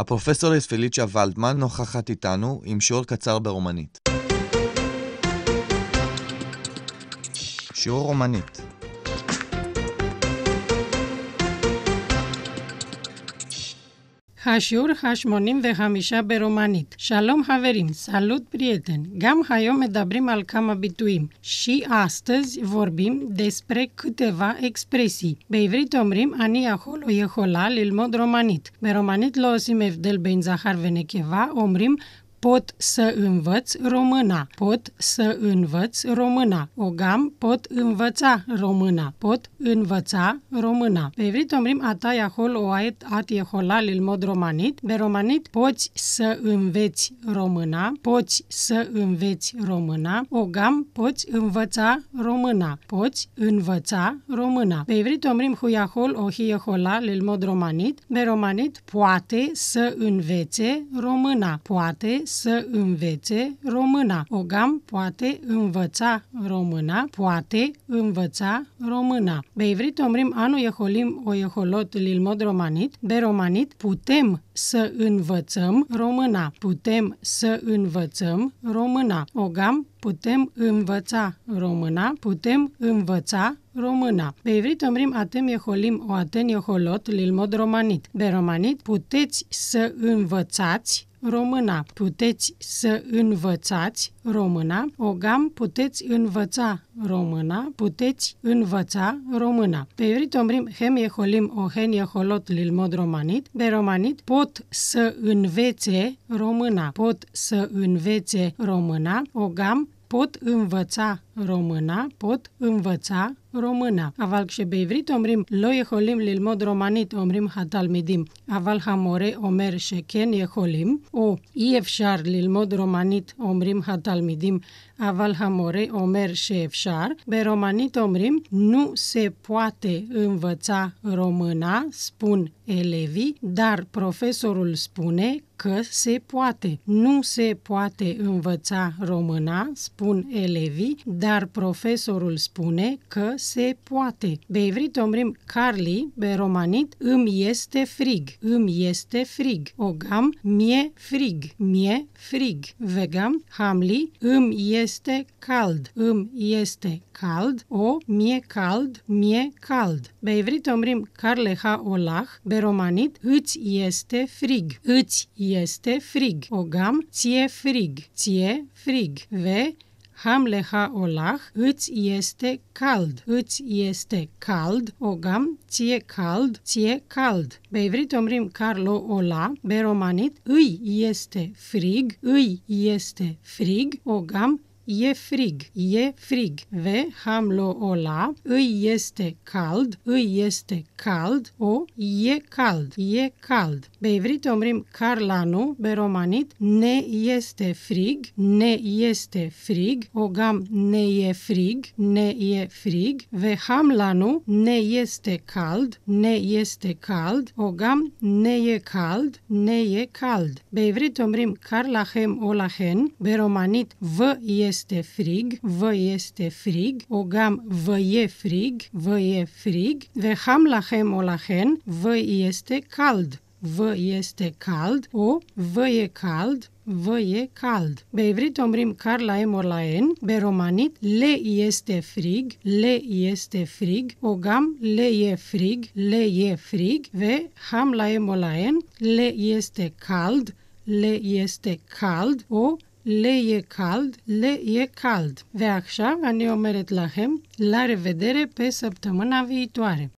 הפרופסורית פליצ'ה ולדמן נוכחת איתנו עם שיעור קצר ברומנית. שיעור רומנית השיעור ה-85 ברומנית. שלום חברים, סלוט פריאטן. גם היום מדברים על כמה ביטויים. שי אסטז וורבים דספרי câteva אקספרסי. בעברית אומרים אני יכול או יכולה ללמוד רומנית. ברומנית לא עושים הבדל בין זכר ונקבה, אומרים pot să învăț româna, pot să învăț româna. Ogam, pot învăța româna, pot învăța româna. Pe evrit omrim ataia hol oaet atie holal il mod romanit. Pe romanit poți să înveți româna, poți să înveți româna. Ogam, poți învăța româna, poți învăța româna. Pe evrit omrim huiahol ohie holal il mod romanit. Pe romanit poate să învețe româna, poate să învețe româna. Ogam poate învăța româna, poate învăța româna. Beivrito omrim anu eholim o eholot lilmod romanit, beromanit putem să învățăm româna. Putem să învățăm româna. Ogam putem învăța româna, putem învăța româna. Pe evrit omrim atem holim o aten eholot lilmod romanit. Be romanit puteți să învățați româna. Puteți să învățați româna, ogam puteți învăța româna, puteți învăța româna. Pe omrim hem eholim ohen lil mod romanit, de romanit pot să învețe româna, pot să învețe româna, ogam pot învăța româna pot învăța româna. Aval bevrit omrim holim lil mod romanit omrim midim. Aval hamore omer e holim. o lil mod romanit omrim midim. Aval hamore omer Be romanit omrim nu se poate învăța româna, spun elevii, dar profesorul spune că se poate. Nu se poate învăța româna, spun elevii, dar dar profesorul spune că se poate. Beivrit omrim Carli, be romanit, îmi este frig, îmi este frig. Ogam, mie frig, mie frig. Vegam, hamli, îmi este cald, îmi este cald. O, mie cald, mie cald. Beivrit omrim ha olah, be romanit, îți este frig, îți este frig. Ogam, ție frig, ție frig. Ve, Hamleha olah, îți este cald, îți este cald, ogam, ție cald, ție cald. Beivrit omrim carlo ola, beromanit, îi este frig, îi este frig, ogam, e frig, e frig. Ve hamlo ola, îi este cald, îi este cald, o e cald, e cald. Be evrit omrim carlanu, be romanit ne este frig, ne este frig, ogam ne e frig, ne e frig, ve hamlanu ne este cald, ne este cald, ogam ne e cald, ne e cald. Be evrit omrim carlahem olahen, be romanit v este este frig, vă este frig, ogam vă e frig, vă e frig, o lahem hen, vă este cald. Vă este cald, o, vă e cald, vă e cald. Beivrit omrim car la emor la en, romanit le este frig, le este frig, ogam le e frig, le e frig, ve ham la emor la en, le este cald, le este cald, o, le e cald, le e cald. Veacșa, ne omeret hem, la revedere pe săptămâna viitoare!